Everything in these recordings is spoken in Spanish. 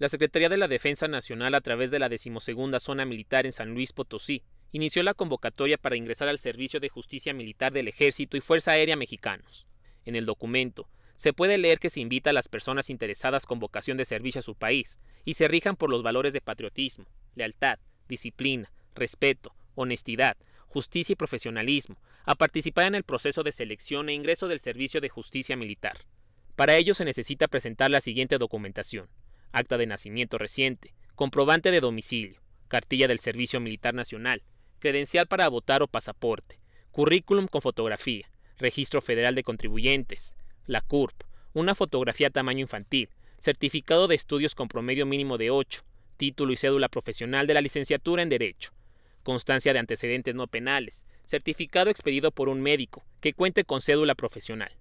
La Secretaría de la Defensa Nacional, a través de la decimosegunda zona militar en San Luis Potosí, inició la convocatoria para ingresar al Servicio de Justicia Militar del Ejército y Fuerza Aérea Mexicanos. En el documento, se puede leer que se invita a las personas interesadas con vocación de servicio a su país y se rijan por los valores de patriotismo, lealtad, disciplina, respeto, honestidad, justicia y profesionalismo, a participar en el proceso de selección e ingreso del Servicio de Justicia Militar. Para ello se necesita presentar la siguiente documentación acta de nacimiento reciente, comprobante de domicilio, cartilla del Servicio Militar Nacional, credencial para votar o pasaporte, currículum con fotografía, registro federal de contribuyentes, la CURP, una fotografía tamaño infantil, certificado de estudios con promedio mínimo de 8, título y cédula profesional de la licenciatura en Derecho, constancia de antecedentes no penales, certificado expedido por un médico que cuente con cédula profesional.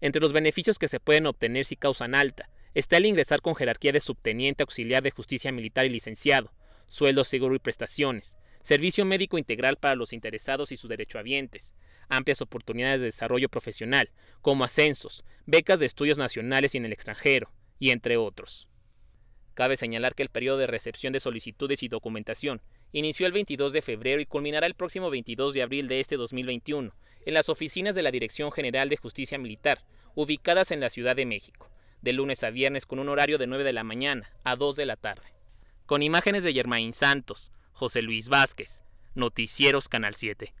Entre los beneficios que se pueden obtener si causan alta está el ingresar con jerarquía de subteniente auxiliar de justicia militar y licenciado, sueldo seguro y prestaciones, servicio médico integral para los interesados y sus derechohabientes, amplias oportunidades de desarrollo profesional, como ascensos, becas de estudios nacionales y en el extranjero, y entre otros. Cabe señalar que el periodo de recepción de solicitudes y documentación inició el 22 de febrero y culminará el próximo 22 de abril de este 2021 en las oficinas de la Dirección General de Justicia Militar, ubicadas en la Ciudad de México de lunes a viernes con un horario de 9 de la mañana a 2 de la tarde. Con imágenes de Germain Santos, José Luis Vázquez, Noticieros Canal 7.